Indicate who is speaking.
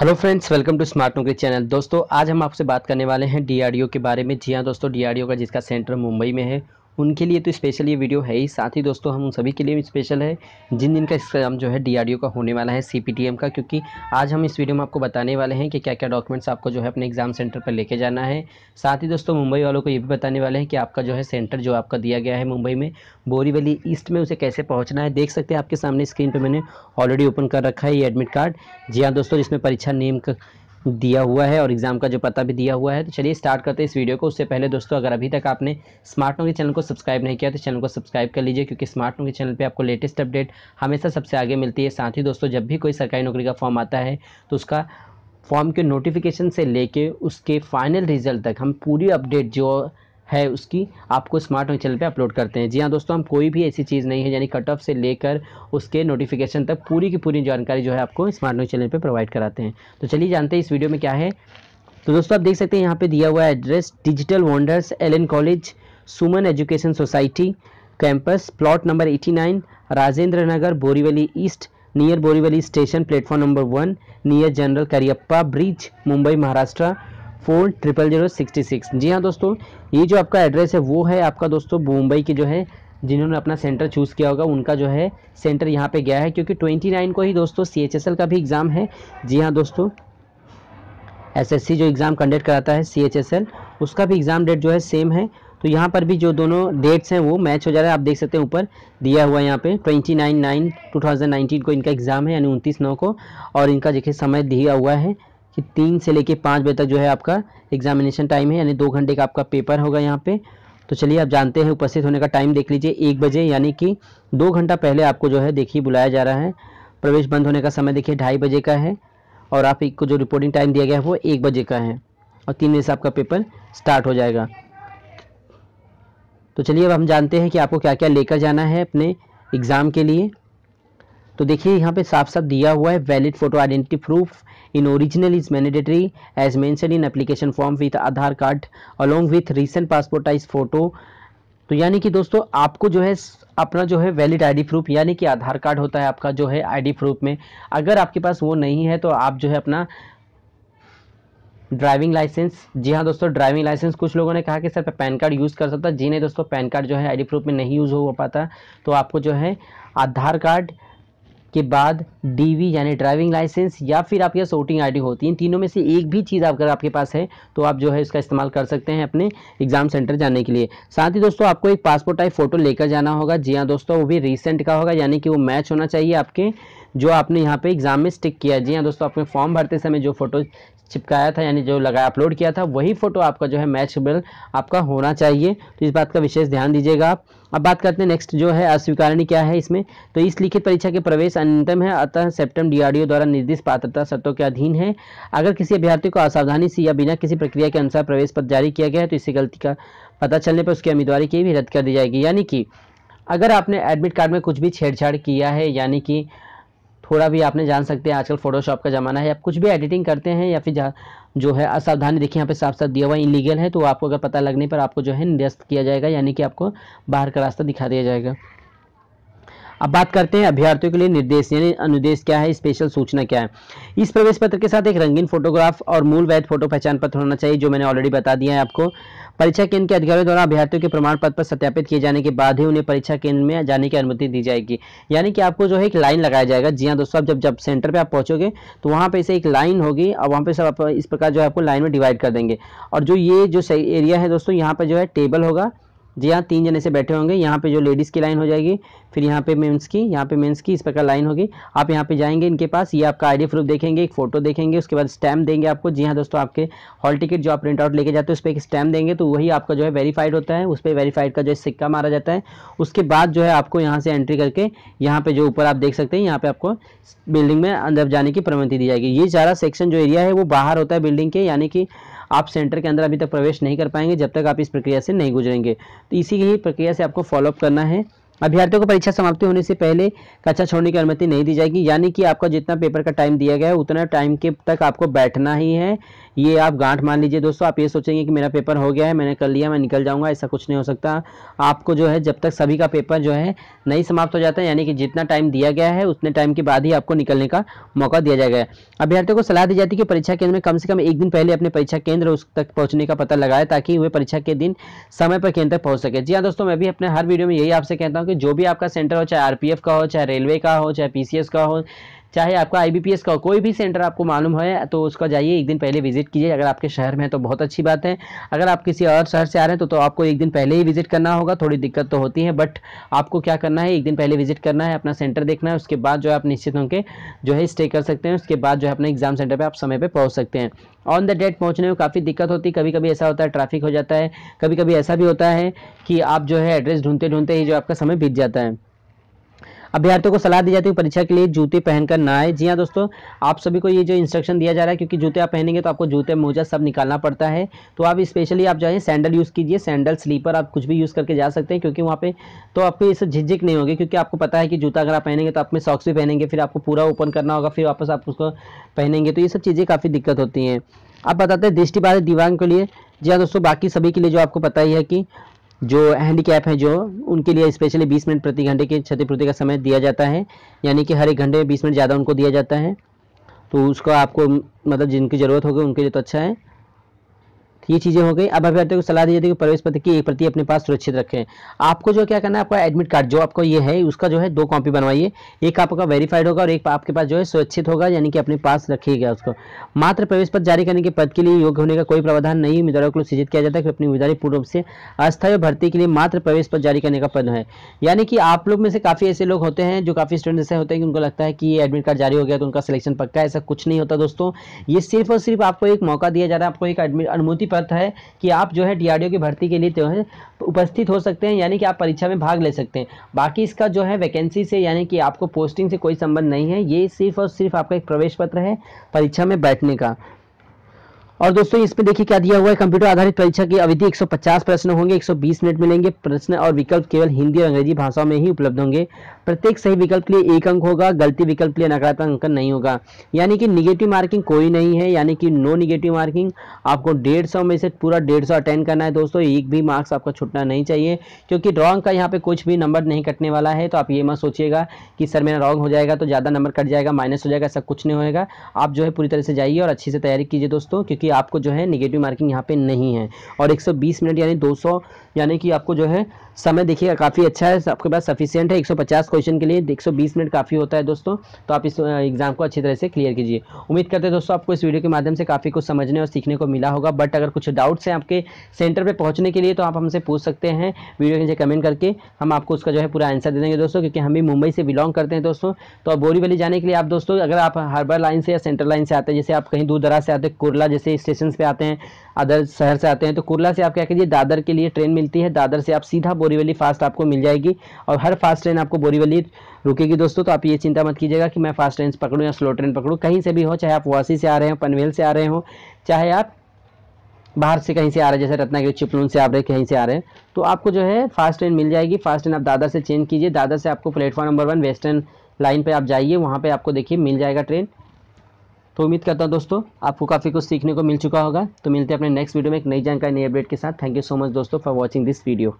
Speaker 1: hello friends welcome to smart Naukri channel दोस्तों आज हम आपसे बात करने वाले हैं डीआरडीओ के बारे में जी हाँ दोस्तों डीआरडीओ का जिसका सेंटर मुंबई में है उनके लिए तो स्पेशल ये वीडियो है ही साथ ही दोस्तों हम उन सभी के लिए भी स्पेशल है जिन दिन का एग्जाम जो है डीआरडीओ का होने वाला है सीपीटीएम का क्योंकि आज हम इस वीडियो में आपको बताने वाले हैं कि क्या क्या डॉक्यूमेंट्स आपको जो है अपने एग्जाम सेंटर पर लेके जाना है साथ ही दोस्तों मुंबई वालों को ये भी बताने वाले हैं कि आपका जो है सेंटर जो आपका दिया गया है मुंबई में बोरीवली ईस्ट में उसे कैसे पहुँचना है देख सकते हैं आपके सामने स्क्रीन पर मैंने ऑलरेडी ओपन कर रखा है ये एडमिट कार्ड जी हाँ दोस्तों जिसमें परीक्षा नेम दिया हुआ है और एग्ज़ाम का जो पता भी दिया हुआ है तो चलिए स्टार्ट करते हैं इस वीडियो को उससे पहले दोस्तों अगर अभी तक आपने स्मार्ट के चैनल को सब्सक्राइब नहीं किया तो चैनल को सब्सक्राइब कर लीजिए क्योंकि स्मार्ट के चैनल पर आपको लेटेस्ट अपडेट हमेशा सबसे आगे मिलती है साथ ही दोस्तों जब भी कोई सरकारी नौकरी का फॉर्म आता है तो उसका फॉर्म के नोटिफिकेशन से लेके उसके फाइनल रिजल्ट तक हम पूरी अपडेट जो है उसकी आपको स्मार्ट चैनल पे अपलोड करते हैं जी हाँ दोस्तों हम कोई भी ऐसी चीज़ नहीं है यानी कट ऑफ से लेकर उसके नोटिफिकेशन तक पूरी की पूरी जानकारी जो है आपको स्मार्ट चैनल पर प्रोवाइड कराते हैं तो चलिए जानते हैं इस वीडियो में क्या है तो दोस्तों आप देख सकते हैं यहाँ पर दिया हुआ address digital wonders L college Suman education society campus plot number eighty Rajendra Nagar Borivali east near Borivali station platform number one near general Kariappa bridge Mumbai Maharashtra four triple zero sixty six जी हाँ दोस्तों ये जो आपका एड्रेस है वो है आपका दोस्तों मुंबई की जो है जिन्होंने अपना सेंटर चूज़ किया होगा उनका जो है सेंटर यहाँ पे गया है क्योंकि ट्वेंटी नाइन को ही दोस्तों सी एच एस एल का भी एग्ज़ाम है जी हाँ दोस्तों एस एस सी जो एग्ज़ाम कंडक्ट कराता है सी एच एस एल उसका भी एग्ज़ाम डेट जो है सेम है तो यहाँ पर भी जो दोनों डेट्स हैं वो मैच हो जा रहा है आप देख सकते हैं ऊपर दिया हुआ है यहाँ पे twenty nine nine two thousand nineteen को इनका एग्ज़ाम है यानी उनतीस नौ को और इनका देखिए समय दिया हुआ है कि तीन से लेके पाँच बजे तक जो है आपका एग्जामिनेशन टाइम है यानी दो घंटे का आपका पेपर होगा यहाँ पे तो चलिए आप जानते हैं उपस्थित होने का टाइम देख लीजिए एक बजे यानी कि दो घंटा पहले आपको जो है देखिए बुलाया जा रहा है प्रवेश बंद होने का समय देखिए ढाई बजे का है और आपको जो रिपोर्टिंग टाइम दिया गया है वो एक बजे का है और तीन बजे से आपका पेपर स्टार्ट हो जाएगा तो चलिए अब हम जानते हैं कि आपको क्या क्या लेकर जाना है अपने एग्ज़ाम के लिए तो देखिए यहाँ पे साफ साफ दिया हुआ है valid photo identity proof in original is mandatory as mention in application form with Aadhaar card along with recent passport size photo तो यानी कि दोस्तों आपको जो है अपना जो है वैलिड आईडी प्रूफ यानी कि आधार कार्ड होता है आपका जो है आईडी प्रूफ में अगर आपके पास वो नहीं है तो आप जो है अपना ड्राइविंग लाइसेंस जी हाँ दोस्तों ड्राइविंग लाइसेंस कुछ लोगों ने कहा कि सर पैन कार्ड यूज़ कर सकता जी नहीं दोस्तों पैन कार्ड जो है आईडी प्रूफ में नहीं यूज़ हो पाता तो आपको जो है आधार कार्ड के बाद डीवी यानी ड्राइविंग लाइसेंस या फिर आपके पास वोटिंग आईडी होती है इन तीनों में से एक भी चीज़ अगर आपके पास है तो आप जो है इसका इस्तेमाल कर सकते हैं अपने एग्जाम सेंटर जाने के लिए साथ ही दोस्तों आपको एक पासपोर्ट टाइप फोटो लेकर जाना होगा जी हाँ दोस्तों वो भी रिसेंट का होगा यानी कि वो मैच होना चाहिए आपके जो आपने यहाँ पे एग्जाम में स्टिक किया जी हाँ दोस्तों आपने फॉर्म भरते समय जो फोटो चिपकाया था यानी जो लगाया अपलोड किया था वही फ़ोटो आपका जो है मैचेबल आपका होना चाहिए तो इस बात का विशेष ध्यान दीजिएगा आप अब बात करते हैं नेक्स्ट जो है अस्वीकारणी क्या है इसमें तो इस लिखित परीक्षा के प्रवेश अन्यतम है अतः सेप्टम डीआरडीओ द्वारा निर्दिष्ट पात्रता शर्तों के अधीन है अगर किसी अभ्यर्थी को असावधानी से या बिना किसी प्रक्रिया के अनुसार प्रवेश पत्र जारी किया गया है तो इसी गलती का पता चलने पर उसकी उम्मीदवारी की भी रद्द कर दी जाएगी यानी कि अगर आपने एडमिट कार्ड में कुछ भी छेड़छाड़ किया है यानी कि थोड़ा भी आपने जान सकते हैं आजकल फोटोशॉप का ज़माना है आप कुछ भी एडिटिंग करते हैं या फिर जो है असावधानी देखिए यहाँ पे साफ साफ दिया हुआ इलीगल है तो आपको अगर पता लगने पर आपको जो है निरस्त किया जाएगा यानी कि आपको बाहर का रास्ता दिखा दिया जाएगा अब बात करते हैं अभ्यर्थियों के लिए निर्देश यानी अनुदेश क्या है स्पेशल सूचना क्या है इस प्रवेश पत्र के साथ एक रंगीन फोटोग्राफ और मूल वैध फोटो पहचान पत्र होना चाहिए जो मैंने ऑलरेडी बता दिया है आपको परीक्षा केंद्र के अधिकारियों द्वारा अभ्यर्थियों के प्रमाण पत्र पर सत्यापित किए जाने के बाद ही उन्हें परीक्षा केंद्र में जाने की अनुमति दी जाएगी यानी कि आपको जो है एक लाइन लगाया जाएगा जी हाँ दोस्तों आप जब जब सेंटर पर आप पहुंचोगे तो वहाँ पे इसे एक लाइन होगी और वहाँ पे सब आप इस प्रकार जो है आपको लाइन में डिवाइड कर देंगे और जो ये जो एरिया है दोस्तों यहाँ पर जो है टेबल होगा जी हाँ तीन जने से बैठे होंगे यहाँ पे जो लेडीज़ की लाइन हो जाएगी फिर यहाँ पे मेंस की यहाँ पे मेंस की इस प्रकार लाइन होगी आप यहाँ पे जाएंगे इनके पास ये आपका आईडी प्रूफ देखेंगे एक फोटो देखेंगे उसके बाद स्टैम्प देंगे आपको जी हाँ दोस्तों आपके हॉल टिकट जो आप प्रिंट आउट लेके जाते हो उस पर एक स्टैम्प देंगे तो वही आपका जो है वेरीफाइड होता है उस पर वेरीफाइड का जो है सिक्का मारा जाता है उसके बाद जो है आपको यहाँ से एंट्री करके यहाँ पर जो ऊपर आप देख सकते हैं यहाँ पर आपको बिल्डिंग में अंदर जाने की प्रवृति दी जाएगी ये सारा सेक्शन जो एरिया है वो बाहर होता है बिल्डिंग के यानी कि आप सेंटर के अंदर अभी तक प्रवेश नहीं कर पाएंगे जब तक आप इस प्रक्रिया से नहीं गुजरेंगे तो इसी ही प्रक्रिया से आपको फॉलोअप करना है अभ्यर्थियों को परीक्षा समाप्ति होने से पहले कक्षा छोड़ने की अनुमति नहीं दी जाएगी यानी कि आपका जितना पेपर का टाइम दिया गया है उतना टाइम के तक आपको बैठना ही है ये आप गांठ मान लीजिए दोस्तों आप ये सोचेंगे कि मेरा पेपर हो गया है मैंने कर लिया मैं निकल जाऊंगा ऐसा कुछ नहीं हो सकता आपको जो है जब तक सभी का पेपर जो है नहीं समाप्त हो जाता है यानी कि जितना टाइम दिया गया है उतने टाइम के बाद ही आपको निकलने का मौका दिया जाएगा अभ्यर्थियों को सलाह दी जाती है कि परीक्षा केंद्र में कम से कम एक दिन पहले अपने परीक्षा केंद्र उस तक पहुँचने का पता लगाए ताकि वे परीक्षा के दिन समय पर केंद्र तक पहुँच सके जी हाँ दोस्तों मैं भी अपने हर वीडियो में यही आपसे कहता हूँ कि जो भी आपका सेंटर हो चाहे आर का हो चाहे रेलवे का हो चाहे पी का हो चाहे आपका आई का कोई भी सेंटर आपको मालूम है तो उसका जाइए एक दिन पहले विजिट कीजिए अगर आपके शहर में है तो बहुत अच्छी बात है अगर आप किसी और शहर से आ रहे हैं तो, तो आपको एक दिन पहले ही विजिट करना होगा थोड़ी दिक्कत तो होती है बट आपको क्या करना है एक दिन पहले विजिट करना है अपना सेंटर देखना है उसके बाद जो है आप निश्चित होकर जो है स्टे कर सकते हैं उसके बाद जो है अपने एग्जाम सेंटर पर आप समय पर पहुँच सकते हैं ऑन द डेट पहुँचने में काफ़ी दिक्कत होती है कभी कभी ऐसा होता है ट्रैफिक हो जाता है कभी कभी ऐसा भी होता है कि आप जो है एड्रेस ढूंढते ढूंढते ही जो आपका समय बीत जाता है अभ्यर्थियों को सलाह दी जाती है परीक्षा के लिए जूते पहनकर ना आए जी हाँ दोस्तों आप सभी को ये जो इंस्ट्रक्शन दिया जा रहा है क्योंकि जूते आप पहनेंगे तो आपको जूते मोजा सब निकालना पड़ता है तो आप स्पेशली आप जो है सैंडल यूज़ कीजिए सैंडल स्लीपर आप कुछ भी यूज़ करके जा सकते हैं क्योंकि वहाँ पर तो आपको इससे झिझक नहीं होगी क्योंकि आपको पता है कि जूता अगर आप पहनेंगे तो आप में सॉक्स भी पहनेंगे फिर आपको पूरा ओपन करना होगा फिर वापस आप उसको पहनेंगे तो ये सब चीज़ें काफ़ी दिक्कत होती हैं आप बताते हैं दृष्टिबाधित दिव्यांग के लिए जी हाँ दोस्तों बाकी सभी के लिए जो आपको पता ही है कि जो हैंडीकैप हैं जो उनके लिए स्पेशली 20 मिनट प्रति घंटे की क्षतिपूर्ति का समय दिया जाता है यानी कि हर एक घंटे में 20 मिनट ज़्यादा उनको दिया जाता है तो उसका आपको मतलब जिनकी ज़रूरत होगी उनके लिए तो अच्छा है ये चीज़ें हो गई अब अभ्यर्थियों को सलाह दी जाती है कि प्रवेश पत्र की एक प्रति अपने पास सुरक्षित रखें आपको जो क्या करना है आपका एडमिट कार्ड जो आपको ये है उसका जो है दो कॉपी बनवाइए एक आपका वेरीफाइड होगा और एक आपके पास जो है सुरक्षित होगा यानी कि अपने पास रखिएगा उसको मात्र प्रवेश पत्र जारी करने के पद के लिए योग्य होने का कोई प्रावधान नहीं उम्मीदवारों को सूचित किया जाता है कि अपनी उम्मीदवारी पूर्ण रूप से अस्थायी भर्ती के लिए मात्र प्रवेश पत्र जारी करने का पद है यानी कि आप लोग में से काफ़ी ऐसे लोग होते हैं जो काफ़ी स्टूडेंट ऐसे होते हैं कि उनको लगता है कि एडमिट कार्ड जारी हो गया तो उनका सिलेक्शन पक्का ऐसा कुछ नहीं होता दोस्तों ये सिर्फ और सिर्फ आपको एक मौका दिया जा रहा है आपको एक अनुमति पत्र है कि आप जो है डीआरडीओ की भर्ती के लिए जो है उपस्थित हो सकते हैं यानी कि आप परीक्षा में भाग ले सकते हैं बाकी इसका जो है वैकेंसी से यानी कि आपको पोस्टिंग से कोई संबंध नहीं है ये सिर्फ और सिर्फ आपका एक प्रवेश पत्र है परीक्षा में बैठने का और दोस्तों इसमें देखिए क्या दिया हुआ है कंप्यूटर आधारित परीक्षा की अवधि 150 प्रश्न होंगे 120 मिनट मिलेंगे प्रश्न और विकल्प केवल हिंदी और अंग्रेजी भाषाओं में ही उपलब्ध होंगे प्रत्येक सही विकल्प के लिए एक अंक होगा गलती विकल्प के लिए नकारात्मक अंकन नहीं होगा यानी कि निगेटिव मार्किंग कोई नहीं है यानी कि नो निगेटिव मार्किंग आपको डेढ़ सौ में से पूरा डेढ़ सौ अटेंड करना है दोस्तों एक भी मार्क्स आपका छुटना नहीं चाहिए क्योंकि रॉन्ग का यहाँ पे कुछ भी नंबर नहीं कटने वाला है तो आप ये मत सोचिएगा कि सर मेरा रॉन्ग हो जाएगा तो ज़्यादा नंबर कट जाएगा माइनस हो जाएगा सब कुछ नहीं होगा आप जो है पूरी तरह से जाइए और अच्छी से तैयारी कीजिए दोस्तों क्योंकि आपको जो है निगेटिव मार्किंग यहाँ पे नहीं है और 120 मिनट यानी 200 यानी कि आपको जो है समय देखिएगा काफ़ी अच्छा है आपके पास सफिशियंट है 150 क्वेश्चन के लिए 120 मिनट काफ़ी होता है दोस्तों तो आप इस एग्ज़ाम को अच्छी तरह से क्लियर कीजिए उम्मीद करते हैं दोस्तों आपको इस वीडियो के माध्यम से काफ़ी कुछ समझने और सीखने को मिला होगा बट अगर कुछ डाउट्स हैं आपके सेंटर पर पहुँचने के लिए तो आप हमसे पूछ सकते हैं वीडियो के नीचे कमेंट करके हम आपको उसका जो है पूरा आंसर दे देंगे दोस्तों क्योंकि हम भी मुंबई से बिलोंग करते हैं दोस्तों तो बोरीवली जाने के लिए आप दोस्तों अगर आप हार्बर लाइन से या सेंट्रल लाइन से आते हैं जैसे आप कहीं दूर दराज से आते हैं कुरला जैसे स्टेशन पे आते हैं अदर शहर से आते हैं तो कुरला से आप क्या कीजिए दादर के लिए ट्रेन मिलती है दादर से आप सीधा बोरीवली फास्ट आपको मिल जाएगी और हर फास्ट ट्रेन आपको बोरीवली रुकेगी दोस्तों तो आप ये चिंता मत कीजिएगा कि मैं फास्ट ट्रेन पकड़ूँ या स्लो ट्रेन पकड़ूँ कहीं से भी हो चाहे आप वासी से आ रहे हो पनवेल से आ रहे हो चाहे आप बाहर से कहीं से आ रहे हैं जैसे रत्नागिरी चिपलून से आ रहे कहीं से आ रहे हैं तो आपको जो है फास्ट ट्रेन मिल जाएगी फास्ट ट्रेन आप दादर से चेंज कीजिए दादर से आपको platform number one western line पे आप जाइए वहाँ पे आपको देखिए मिल जाएगा ट्रेन तो उम्मीद करता हूँ दोस्तों आपको काफ़ी कुछ सीखने को मिल चुका होगा तो मिलते हैं अपने नेक्स्ट वीडियो में एक नई जानकारी नई अपडेट के साथ थैंक यू सो मच दोस्तों फॉर वॉचिंग दिस वीडियो